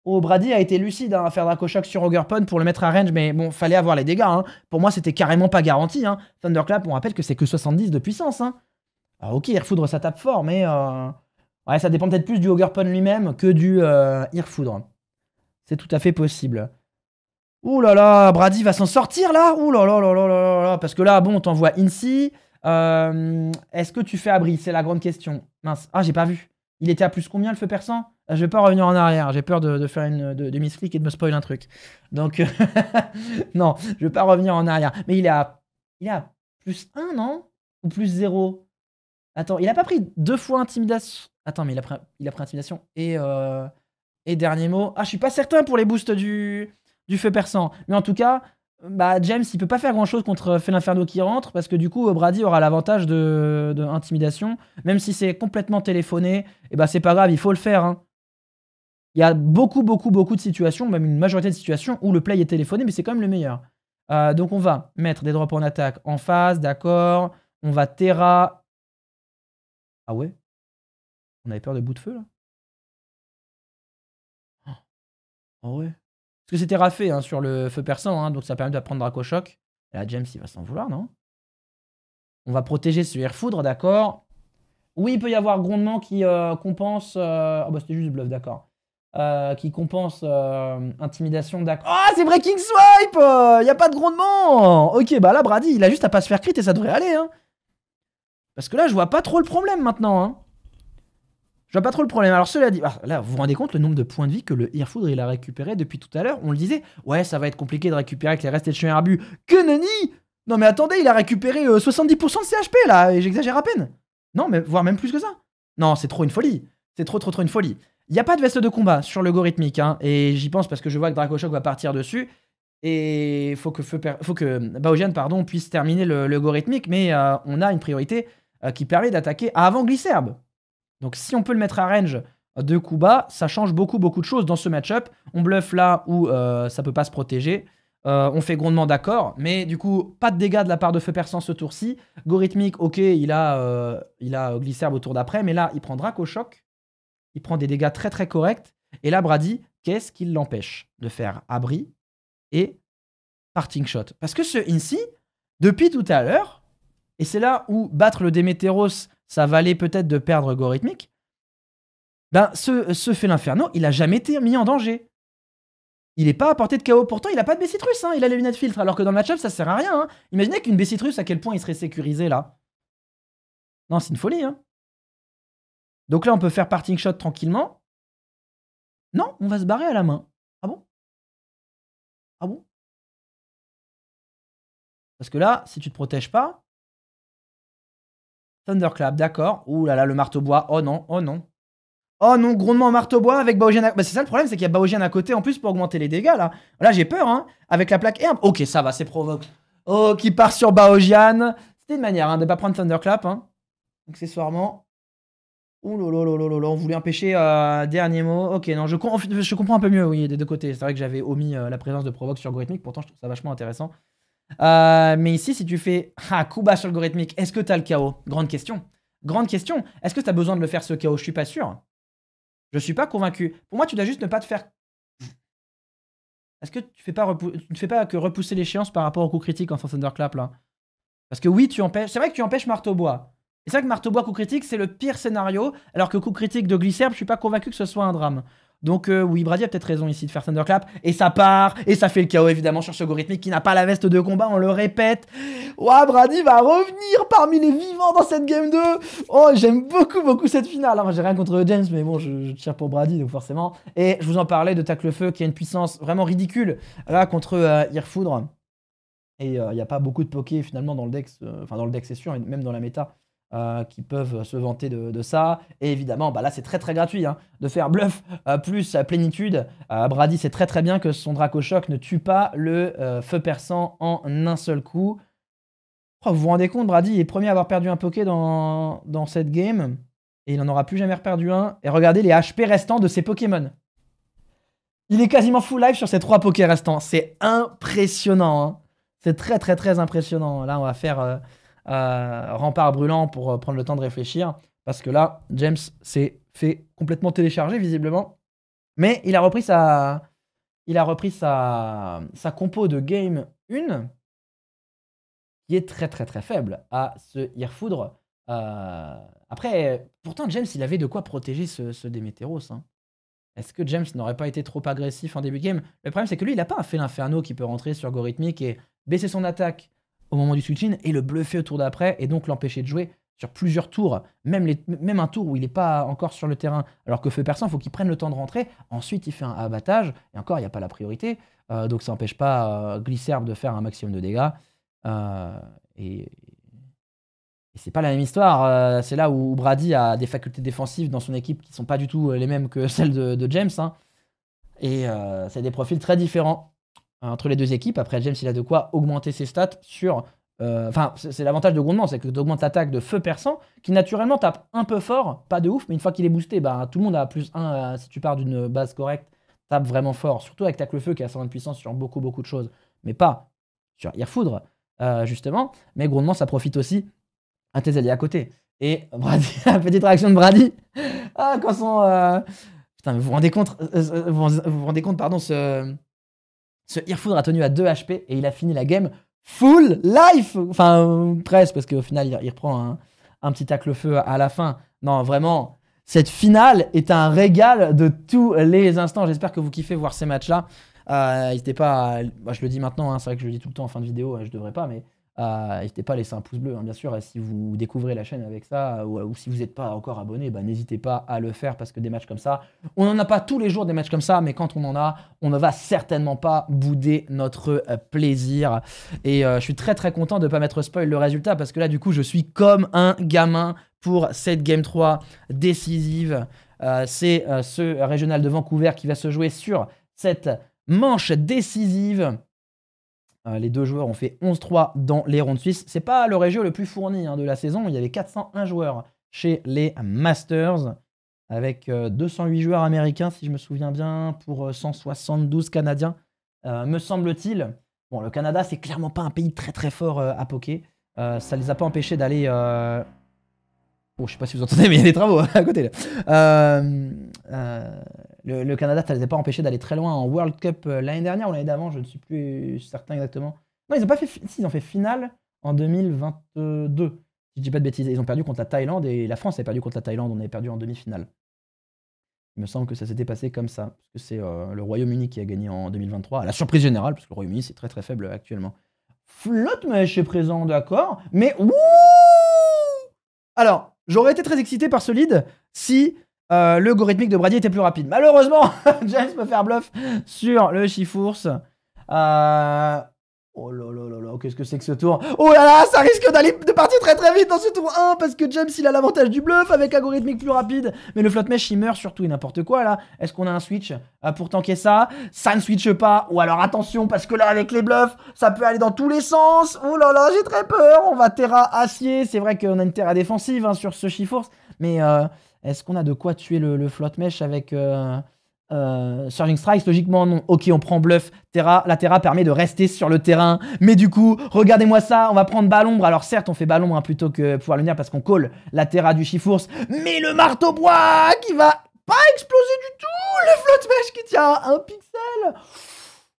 Oh, Brady a été lucide hein, à faire Shock sur Pond pour le mettre à range, mais bon, fallait avoir les dégâts. Hein. Pour moi, c'était carrément pas garanti. Hein. Thunderclap, on rappelle que c'est que 70 de puissance. Hein. Alors ah, ok, Irfoudre, ça tape fort, mais euh, ouais, ça dépend peut-être plus du Pond lui-même que du euh, Irfoudre. C'est tout à fait possible. Ouh là là, Brady va s'en sortir là Ouh là là là là là là Parce que là, bon, on t'envoie Incy, euh, est-ce que tu fais abri C'est la grande question. Mince. Ah, j'ai pas vu. Il était à plus combien le feu persan euh, Je vais pas revenir en arrière. J'ai peur de, faire une de, et de me spoiler un truc. Donc <laughs> non, je vais pas revenir en arrière. Mais il est à il est plus 1 non ou plus 0 Attends, il a pas pris deux fois intimidation. Attends, mais il a pris, il a pris intimidation et euh, et dernier mot. Ah, je suis pas certain pour les boosts du du feu persan. Mais en tout cas, bah, James, il peut pas faire grand chose contre euh, Felinferno qui rentre parce que du coup, euh, Brady aura l'avantage de, de, intimidation. Même si c'est complètement téléphoné, et eh bah, ben, c'est pas grave, il faut le faire. Hein. Il y a beaucoup, beaucoup, beaucoup de situations, même une majorité de situations où le play est téléphoné, mais c'est quand même le meilleur. Euh, donc on va mettre des drops en attaque en face d'accord. On va Terra. Ah ouais On avait peur de bout de feu là oh! Ah ouais parce que c'était rafé hein, sur le feu persan, hein, donc ça permet d'apprendre Et Là, James, il va s'en vouloir, non On va protéger ce air foudre, d'accord Oui, il peut y avoir grondement qui euh, compense... Euh... Oh, bah c'était juste bluff, d'accord. Euh, qui compense euh, intimidation, d'accord. Oh, c'est Breaking Swipe Il n'y a pas de grondement Ok, bah là, Brady, il a juste à pas se faire crit et ça devrait aller, hein. Parce que là, je vois pas trop le problème maintenant, hein. Je vois pas trop le problème. Alors cela dit, ah, là, vous vous rendez compte le nombre de points de vie que le irfoudre il a récupéré depuis tout à l'heure On le disait, ouais, ça va être compliqué de récupérer avec les restes de chemin arbu. Que nenni Non mais attendez, il a récupéré 70% euh, de CHP là, et j'exagère à peine. Non, mais voire même plus que ça. Non, c'est trop une folie. C'est trop trop trop une folie. Il n'y a pas de veste de combat sur le Gorithmique, hein, et j'y pense parce que je vois que Dracochoc va partir dessus. Et faut que, Feu faut que Baojian pardon, puisse terminer le, mais euh, on a une priorité euh, qui permet d'attaquer avant Glycerbe. Donc si on peut le mettre à range de coups bas, ça change beaucoup, beaucoup de choses dans ce match-up. On bluffe là où ça euh, ça peut pas se protéger. Euh, on fait grondement d'accord, mais du coup, pas de dégâts de la part de Feu Persan ce tour-ci. Gorithmique, ok, il a, euh, il a Glycerbe au tour d'après, mais là, il prend Drac au choc. Il prend des dégâts très très corrects. Et là, Brady, qu'est-ce qui l'empêche de faire abri et parting shot Parce que ce Incy, depuis tout à l'heure, et c'est là où battre le Demeteros ça valait peut-être de perdre Gorithmic, ben ce, ce fait l'inferno, il a jamais été mis en danger. Il n'est pas à portée de chaos. Pourtant, il n'a pas de Bécitrus. Hein, il a les lunettes filtre. Alors que dans le match-up, ça sert à rien. Hein. Imaginez qu'une Bécitrus, à quel point il serait sécurisé là. Non, c'est une folie. Hein. Donc là, on peut faire parting shot tranquillement. Non, on va se barrer à la main. Ah bon Ah bon Parce que là, si tu te protèges pas, Thunderclap, d'accord. Ouh là là, le marteau-bois. Oh non, oh non. Oh non, grondement marteau-bois avec Baojian à... Bah, c'est ça le problème, c'est qu'il y a Baojian à côté en plus pour augmenter les dégâts là. Là, j'ai peur, hein. Avec la plaque herbe. Ok, ça va, c'est provoque. Oh, qui part sur Baogian. C'était une manière hein, de ne pas prendre Thunderclap, hein. Accessoirement. Ouh là on voulait empêcher euh, dernier mot. Ok, non, je, je, comprends un peu mieux, oui, des deux côtés. C'est vrai que j'avais omis euh, la présence de Provoque sur pourtant je trouve ça vachement intéressant. Euh, mais ici, si tu fais ah, coup bas algorithmique, est-ce que tu as le chaos Grande question. Grande question. Est-ce que tu as besoin de le faire ce chaos Je suis pas sûr. Je suis pas convaincu. Pour moi, tu dois juste ne pas te faire. Est-ce que tu pas ne fais pas que repousser l'échéance par rapport au coup critique en Thunderclap là Parce que oui, tu empêches. C'est vrai que tu empêches Marteaubois. bois. Et c'est vrai que marteau bois coup critique, c'est le pire scénario, alors que coup critique de Glycerbe, je suis pas convaincu que ce soit un drame. Donc euh, oui, Brady a peut-être raison ici de faire Thunderclap. Et ça part, et ça fait le chaos évidemment sur ce qui n'a pas la veste de combat, on le répète. Ouah, Brady va revenir parmi les vivants dans cette game 2. Oh, j'aime beaucoup, beaucoup cette finale. moi, J'ai rien contre James, mais bon, je, tire pour Brady, donc forcément. Et je vous en parlais de Tacle Feu qui a une puissance vraiment ridicule là contre Irfoudre. Euh, et euh, il n'y a pas beaucoup de poké finalement dans le deck, enfin dans le deck c'est sûr, même dans la méta. Euh, qui peuvent se vanter de, ça. Et évidemment, bah là, c'est très très gratuit hein. de faire bluff euh, plus plus euh, plénitude. Brady sait très très bien que son Dracochoc ne tue pas le feu Perçant en un seul coup. Oh, vous vous rendez compte, Brady est premier à avoir perdu un Poké dans, dans cette game. Et il n'en aura plus jamais perdu un. Et regardez les HP restants de ses Pokémon. Il est quasiment full life sur ses trois Pokés restants. C'est impressionnant. Hein. C'est très très très impressionnant. Là, on va faire euh, rempart brûlant pour euh, prendre le temps de réfléchir. Parce que là, James s'est fait complètement télécharger, visiblement. Mais il a repris sa, il a repris sa, sa compo de game 1, qui est très très très faible à se y Euh, après, pourtant, James, il avait de quoi protéger ce, ce Demeteros. Hein. Est-ce que James n'aurait pas été trop agressif en début de game Le problème, c'est que lui, il n'a pas un fait l'inferno qui peut rentrer sur Gorithmic et baisser son attaque moment du switching et le bluffer au tour d'après et donc l'empêcher de jouer sur plusieurs tours, même, même un tour où il n'est pas encore sur le terrain, alors que feu personne il faut qu'il prenne le temps de rentrer, ensuite il fait un abattage, et encore, il n'y a pas la priorité, euh, donc ça n'empêche pas euh, Glisser de faire un maximum de dégâts. Euh, et, c'est pas la même histoire, c'est là où Brady a des facultés défensives dans son équipe qui sont pas du tout les mêmes que <laughs> celles de, James, hein. et c'est des profils très différents entre les deux équipes. Après, James, il a de quoi augmenter ses stats sur. Euh, enfin, c'est l'avantage de Grondement, c'est que tu augmentes l'attaque de feu persan, qui naturellement tape un peu fort, pas de ouf, mais une fois qu'il est boosté, bah, tout le monde a plus 1 euh, si tu pars d'une base correcte, tape vraiment fort, surtout avec Tacle Feu qui a 100 de puissance sur beaucoup, beaucoup de choses, mais pas sur Irfoudre, euh, justement. Mais Grondement, ça profite aussi à tes alliés à côté. Et Brady, <laughs> la petite réaction de Brady, ah, quand son. Putain, mais vous rendez compte, vous vous rendez compte, pardon, ce ce Irfoudre a tenu à 2 HP et il a fini la game full life Enfin, presque, parce qu'au final, il, reprend un, petit tacle-feu à la fin. Non, vraiment, cette finale est un régal de tous les instants. J'espère que vous kiffez voir ces matchs-là. Euh, N'hésitez pas, je le dis maintenant, hein, c'est vrai que je le dis tout le temps en fin de vidéo, hein, je devrais pas, mais N'hésitez euh, pas à laisser un pouce bleu, hein, bien sûr. Si vous découvrez la chaîne avec ça, euh, euh, ou, si vous n'êtes pas encore abonné, bah, n'hésitez pas à le faire parce que des matchs comme ça, on n'en a pas tous les jours des matchs comme ça, mais quand on en a, on ne va certainement pas bouder notre plaisir. Et je suis très très content de ne pas mettre spoil le résultat parce que là, du coup, je suis comme un gamin pour cette Game 3 décisive. c'est ce régional de Vancouver qui va se jouer sur cette manche décisive euh, les deux joueurs ont fait 11-3 dans les rondes suisses. C'est pas le régio le plus fourni hein, de la saison. Il y avait 401 joueurs chez les Masters, avec 208 euh, joueurs américains, si je me souviens bien, pour 172 euh, Canadiens, me semble-t-il. Bon, le Canada, c'est clairement pas un pays très très fort à poker. ça les a pas empêchés d'aller. Bon, oh, je sais pas si vous entendez, <laughs> mais il y a des travaux hein, à côté là le, Canada, ça les a pas empêchés d'aller très loin en World Cup euh, l'année dernière ou l'année d'avant, je ne suis plus certain exactement. Non, ils ont pas fait. ont fait finale en 2022. Si je dis pas de bêtises, ils ont perdu contre la Thaïlande et la France avait perdu contre la Thaïlande. On avait perdu en demi-finale. Il me semble que ça s'était passé comme ça, parce que c'est euh, le Royaume-Uni qui a gagné en 2023, à la surprise générale, parce que le Royaume-Uni c'est très très faible actuellement. Flotte je est présent, d'accord, mais Alors, j'aurais été très excité par ce lead si euh, de Brady était plus rapide. Malheureusement, <laughs> James peut faire bluff sur le Chifours. Euh, oh là là là là, qu'est-ce que c'est que ce tour Oh là là, ça risque d'aller de partir très très vite dans ce tour 1 parce que James il a l'avantage du bluff avec algorithmique plus rapide. Mais le flotte mesh il meurt surtout et n'importe quoi là. Est-ce qu'on a un switch euh, pour tanker ça Ça ne switch pas. Ou alors attention parce que là avec les bluffs ça peut aller dans tous les sens. Oh là là, j'ai très peur. On va Terra acier. C'est vrai qu'on a une Terra défensive hein, sur ce Chiforce. Mais euh, est-ce qu'on a de quoi tuer le, le flotte mesh avec euh, euh, Surging Strikes Logiquement, non. Ok, on prend bluff. Terra, la Terra permet de rester sur le terrain. Mais du coup, regardez-moi ça, on va prendre Ballombre. Alors certes, on fait Ballombre hein, plutôt que pouvoir le venir parce qu'on colle la Terra du Chifours. Mais le marteau bois qui va pas exploser du tout Le flotte mesh qui tient un pixel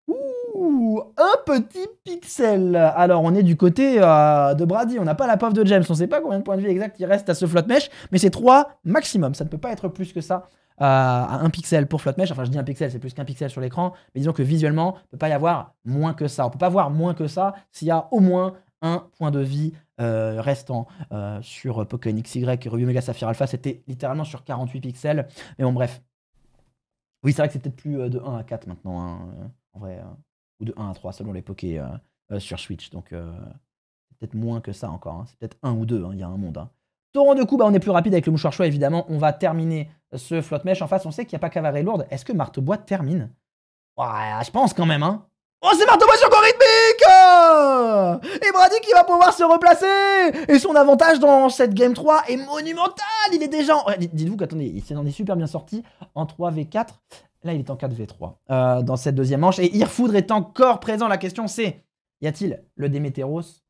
Ouh, un petit pixel. Alors, on est du côté euh, de Brady. On n'a pas la pauvre de James. On ne sait pas combien de points de vie exact il reste à ce flotte mèche, mais c'est 3 maximum. Ça ne peut pas être plus que ça. Euh, à un pixel pour flotte mèche. Enfin, je dis un pixel, c'est plus qu'un pixel sur l'écran. Mais disons que visuellement, il ne peut pas y avoir moins que ça. On ne peut pas voir moins que ça s'il y a au moins un point de vie euh, restant sur Pokémon XY et Mega Sapphire Alpha. C'était littéralement sur 48 pixels. Mais bon, bref. Oui, c'est vrai que c'est peut-être plus de 1 à 4 maintenant. Hein en vrai, euh, ou de 1 à 3 selon les pokés euh, euh, sur Switch. Donc peut-être moins que ça encore. Hein. C'est peut-être 1 ou 2, hein, il y a un monde. Hein. Torrent de coups, bah, on est plus rapide avec le mouchoir choix, évidemment. On va terminer ce flotte mèche en face. On sait qu'il n'y a pas cavaler lourde. Est-ce que Martebois termine Ouais, je pense quand même, hein. Oh, c'est Martebois sur rythmique Et Brady qui va pouvoir se replacer Et son avantage dans cette game 3 est monumental Il est déjà... En... Dites-vous qu'attendez, il s'en est super bien sorti en 3v4. Là, il est en 4v3 euh, dans cette deuxième manche. Et Irfoudre est encore présent. La question, c'est y a-t-il le Demeteros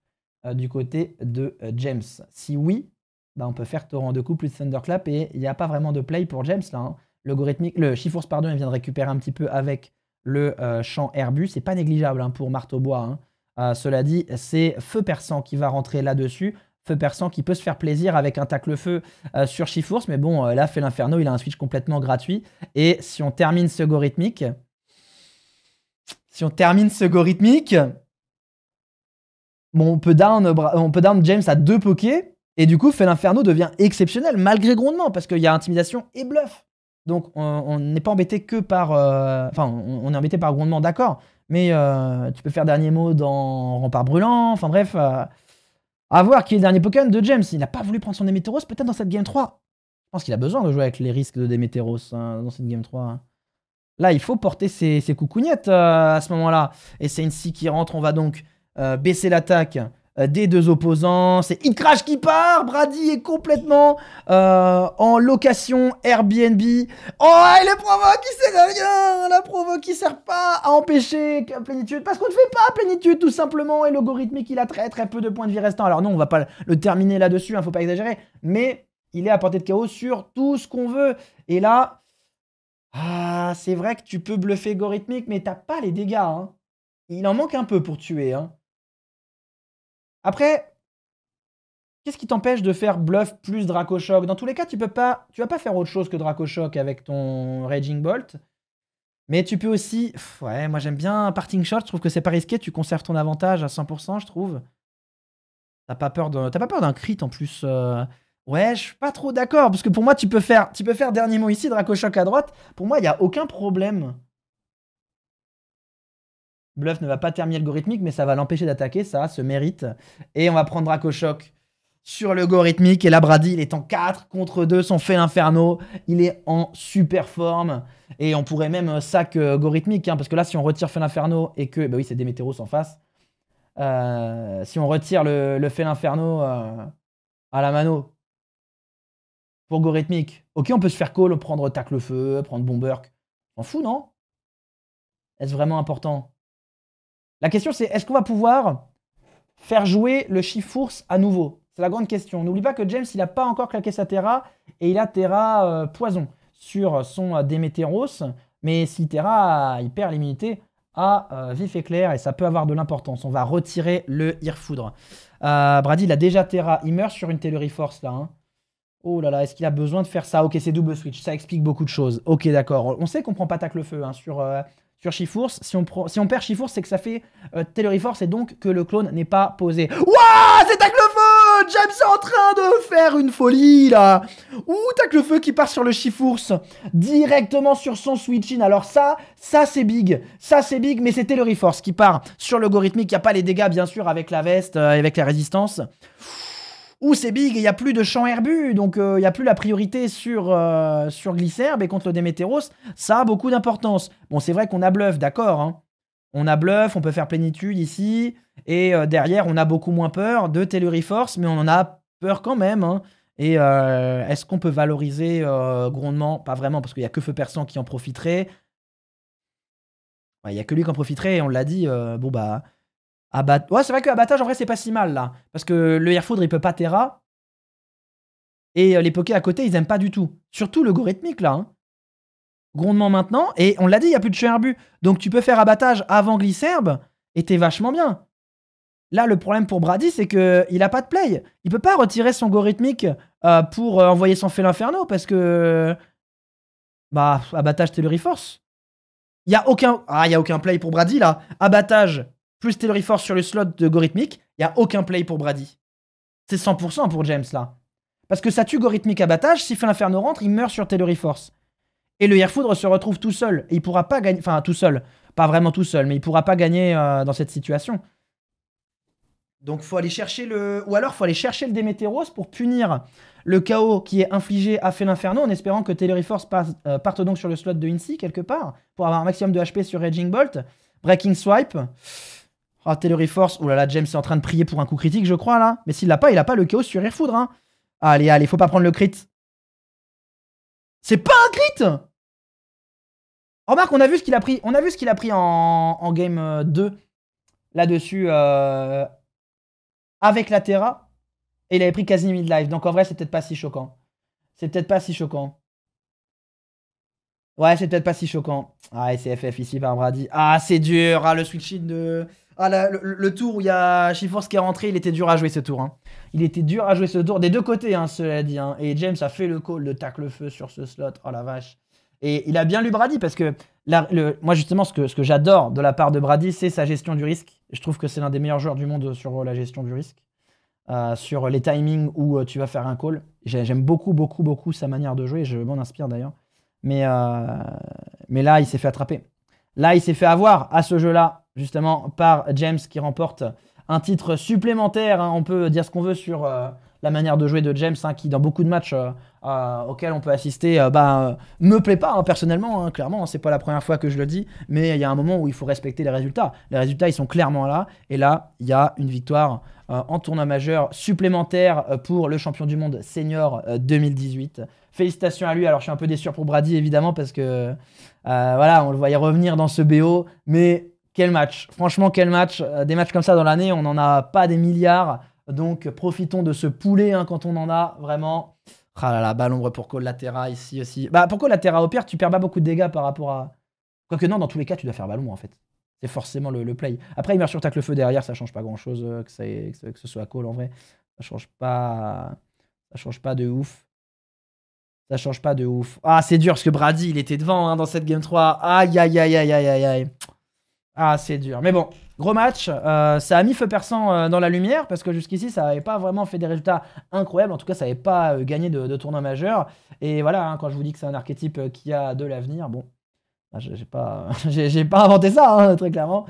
euh, du côté de euh, James Si oui, bah, on peut faire torrent de coups plus Thunderclap. Et il n'y a pas vraiment de play pour James là. Hein. le Chifours, pardon, il vient de récupérer un petit peu avec le champ Airbus. C'est pas négligeable hein, pour Marteau Bois. Hein. cela dit, c'est Feu Persan qui va rentrer là-dessus. Feu Persan qui peut se faire plaisir avec un tacle-feu euh, sur Chifours. Mais bon, euh, là, fait l'Inferno, il a un switch complètement gratuit. Et si on termine ce go rythmique, si on termine ce go rythmique, bon, on peut down, on peut down James à deux pokés. Et du coup, fait l'Inferno devient exceptionnel malgré grondement parce qu'il y a intimidation et bluff. Donc, on n'est pas embêté que par. Euh, enfin, on, est embêté par grondement, d'accord. Mais tu peux faire dernier mot dans Rempart Brûlant. Enfin bref, a voir qui est le dernier Pokémon de James. Il n'a pas voulu prendre son Demeteros, peut-être dans cette game 3. Je pense qu'il a besoin de jouer avec les risques de Demeteros hein, dans cette game 3. Hein. Là, il faut porter ses, ses coucougnettes euh, à ce moment-là. Et c'est scie qui rentre, on va donc euh, baisser l'attaque. Euh, des deux opposants. C'est Hit qui part. Brady est complètement euh, en location Airbnb. Oh, il est provoque, il sert à rien. La provoque qui sert pas à empêcher Plénitude. Parce qu'on ne fait pas Plénitude, tout simplement. Et logorithmique il a très très peu de points de vie restants. Alors non, on va pas le terminer là-dessus, il hein, ne faut pas exagérer. Mais il est à portée de chaos sur tout ce qu'on veut. Et là... Ah, c'est vrai que tu peux bluffer Gorithmique, mais tu t'as pas les dégâts. Hein. Il en manque un peu pour tuer. Hein. Après, qu'est-ce qui t'empêche de faire bluff plus Shock? Dans tous les cas, tu peux pas, tu vas pas faire autre chose que Shock avec ton Raging Bolt. Mais tu peux aussi. ouais, moi j'aime bien parting shot, je trouve que c'est pas risqué, tu conserves ton avantage à 100%, je trouve. T'as pas peur d'un crit en plus. Euh. Ouais, je suis pas trop d'accord, parce que pour moi, tu peux faire, tu peux faire dernier mot ici, Shock à droite. Pour moi, il n'y a aucun problème. Bluff ne va pas terminer algorithmique, mais ça va l'empêcher d'attaquer, ça se mérite. Et on va prendre Choc sur le go Et là, Brady, il est en 4 contre 2, son fait l'inferno. Il est en super forme. Et on pourrait même euh, sac euh, hein, parce que là, si on retire fait l'inferno et que. Ben oui, c'est des météros en face. Euh, si on retire le, le fait euh, à la mano pour go ok, on peut se faire call, prendre tac le feu, prendre bomberk. On fout, non Est-ce vraiment important la question, c'est est-ce qu'on va pouvoir faire jouer le force à nouveau C'est la grande question. N'oublie pas que James, il n'a pas encore claqué sa Terra et il a Terra euh, poison sur euh, son euh, Demeteros. Mais si Terra il perd l'immunité à Vif Éclair et ça peut avoir de l'importance. On va retirer le Irfoudre. Euh, Brady, il a déjà Terra. Il meurt sur une Tellurie Force là. Hein. Oh là là, est-ce qu'il a besoin de faire ça Ok, c'est double switch. Ça explique beaucoup de choses. Ok, d'accord. On sait qu'on prend pas tac le feu hein, sur sur Chifours. Si on, si on perd Chifours, c'est que ça fait euh, et donc que le clone n'est pas posé. Ouah C'est Taclefeu feu James est en train de faire une folie là Ouh, Taclefeu feu qui part sur le Chifours directement sur son switch Alors ça, ça c'est big. Ça c'est big, mais c'est Telluriforce Force qui part sur l'algorithmique. Il n'y a pas les dégâts bien sûr avec la veste, euh, et avec la résistance. Ou c'est big et il n'y a plus de champ herbu, donc euh, il n'y a plus la priorité sur, euh, sur Glycerbe et contre le Demeteros, ça a beaucoup d'importance. Bon, c'est vrai qu'on a bluff, d'accord. Hein. On a bluff, on peut faire plénitude ici, et euh, derrière, on a beaucoup moins peur de Telluriforce, mais on en a peur quand même. Hein. Et est-ce qu'on peut valoriser grondement Pas vraiment, parce qu'il n'y a que Feu Persan qui en profiterait. Il y n'y a que lui qui en profiterait, et on l'a dit, bon bah... Ouais, c'est vrai que abattage en vrai c'est pas si mal là. Parce que le foudre il peut pas Terra. Et euh, les Poké à côté ils aiment pas du tout. Surtout le rythmique là. Hein. Grondement maintenant. Et on l'a dit, il n'y a plus de Cherbu. Donc tu peux faire abattage avant Glisserbe et t'es vachement bien. Là, le problème pour Brady, c'est qu'il a pas de play. Il peut pas retirer son go euh, pour euh, envoyer son Inferno parce que. Bah, abattage Reforce. Il n'y a, aucun... ah, y a aucun play pour Brady là. Abattage plus Force sur le slot de Gorithmic, il n'y a aucun play pour Brady. C'est 100% pour James là. Parce que ça tue Gorithmic abattage, si fait rentre, il meurt sur Telluriforce Force. Et le foudre se retrouve tout seul. il pourra pas gagner. Enfin, tout seul. Pas vraiment tout seul, mais il pourra pas gagner euh, dans cette situation. Donc faut aller chercher le. Ou alors faut aller chercher le Demeteros pour punir le chaos qui est infligé à Felinferno en espérant que Telluriforce Force euh, parte donc sur le slot de Incy quelque part pour avoir un maximum de HP sur Raging Bolt. Breaking Swipe. Ah, Taylor Force. Oh là là, James est en train de prier pour un coup critique, je crois, là. Mais s'il l'a pas, il a pas le chaos sur Air Foudre, hein. Allez, allez, faut pas prendre le crit. C'est pas un crit Remarque, on a vu ce qu'il a pris, on a vu ce qu'il a pris en, en game 2. Euh, là-dessus, euh, avec la Terra. Et il avait pris quasi mid-life, Donc en vrai, c'est peut-être pas si choquant. C'est peut-être pas si choquant. Ouais, c'est peut-être pas si choquant. Ah, FF ici par Brady. Ah, c'est dur. Ah, le switch de. Ah, le, tour où il y a Chiforce qui est rentré, il était dur à jouer ce tour. Hein. Il était dur à jouer ce tour des deux côtés, hein, cela dit. Hein. Et James a fait le call de tacle-feu sur ce slot. Oh la vache. Et il a bien lu Brady parce que le, moi, justement, ce que, ce que j'adore de la part de Brady, c'est sa gestion du risque. Je trouve que c'est l'un des meilleurs joueurs du monde sur la gestion du risque. Euh, sur les timings où euh, tu vas faire un call. J'aime beaucoup, beaucoup, beaucoup sa manière de jouer. Je m'en inspire d'ailleurs. Mais, euh, mais là, il s'est fait attraper. Là, il s'est fait avoir à ce jeu-là, justement, par James qui remporte un titre supplémentaire. Hein. On peut dire ce qu'on veut sur, euh, la manière de jouer de James, hein, qui dans beaucoup de matchs euh, euh, auxquels on peut assister, euh, bah, me plaît pas hein, personnellement, hein, clairement, c'est pas la première fois que je le dis, mais il y a un moment où il faut respecter les résultats. Les résultats, ils sont clairement là, et là, il y a une victoire en tournoi majeur supplémentaire pour le champion du monde senior 2018. Félicitations à lui, alors je suis un peu déçu pour Brady évidemment, parce que voilà, on le voyait revenir dans ce BO, mais quel match, franchement quel match, des matchs comme ça dans l'année, on n'en a pas des milliards. Donc profitons de ce poulet hein, quand on en a, vraiment. Ah là là, pour pour Terra ici aussi. Bah pour Terra au pire, tu perds pas beaucoup de dégâts par rapport à. Quoique non, dans tous les cas, tu dois faire ballon en fait. C'est forcément le, play. Après, il meurt sur tacle feu derrière, ça change pas grand chose euh, que, ça que, ce soit call en vrai. Ça change pas. Ça change pas de ouf. Ça change pas de ouf. Ah, c'est dur parce que Brady, il était devant hein, dans cette game 3. Aïe, aïe, aïe, aïe, aïe, aïe, aïe. Ah, c'est dur. Mais bon, Gros match, euh, ça a mis feu persan euh, dans la lumière parce que jusqu'ici ça n'avait pas vraiment fait des résultats incroyables, en tout cas ça n'avait pas euh, gagné de, tournoi majeur. Et voilà, hein, quand je vous dis que c'est un archétype qui a de l'avenir, bon, ah, je j'ai pas, <laughs> pas inventé ça hein, très clairement.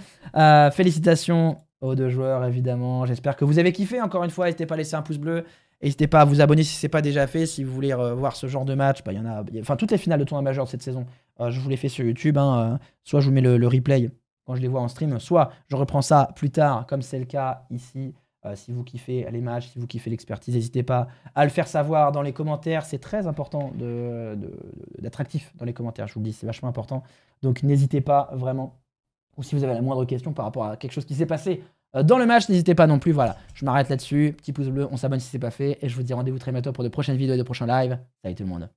félicitations aux deux joueurs évidemment, j'espère que vous avez kiffé encore une fois, n'hésitez pas à laisser un pouce bleu. N'hésitez pas à vous abonner si ce n'est pas déjà fait. Si vous voulez revoir ce genre de match, bah, y en a, enfin toutes les finales de tournoi majeur cette saison, je vous les fais sur YouTube. Hein, soit je vous mets le replay quand je les vois en stream. Soit je reprends ça plus tard, comme c'est le cas ici. Euh, si vous kiffez les matchs, si vous kiffez l'expertise, n'hésitez pas à le faire savoir dans les commentaires. C'est très important d'être actif dans les commentaires, je vous le dis, c'est vachement important. Donc n'hésitez pas vraiment. Ou si vous avez la moindre question par rapport à quelque chose qui s'est passé euh, dans le match, n'hésitez pas non plus. Voilà, je m'arrête là-dessus. Petit pouce bleu, on s'abonne si c'est pas fait. Et je vous dis rendez-vous très bientôt pour de prochaines vidéos et de prochains lives. Salut tout le monde.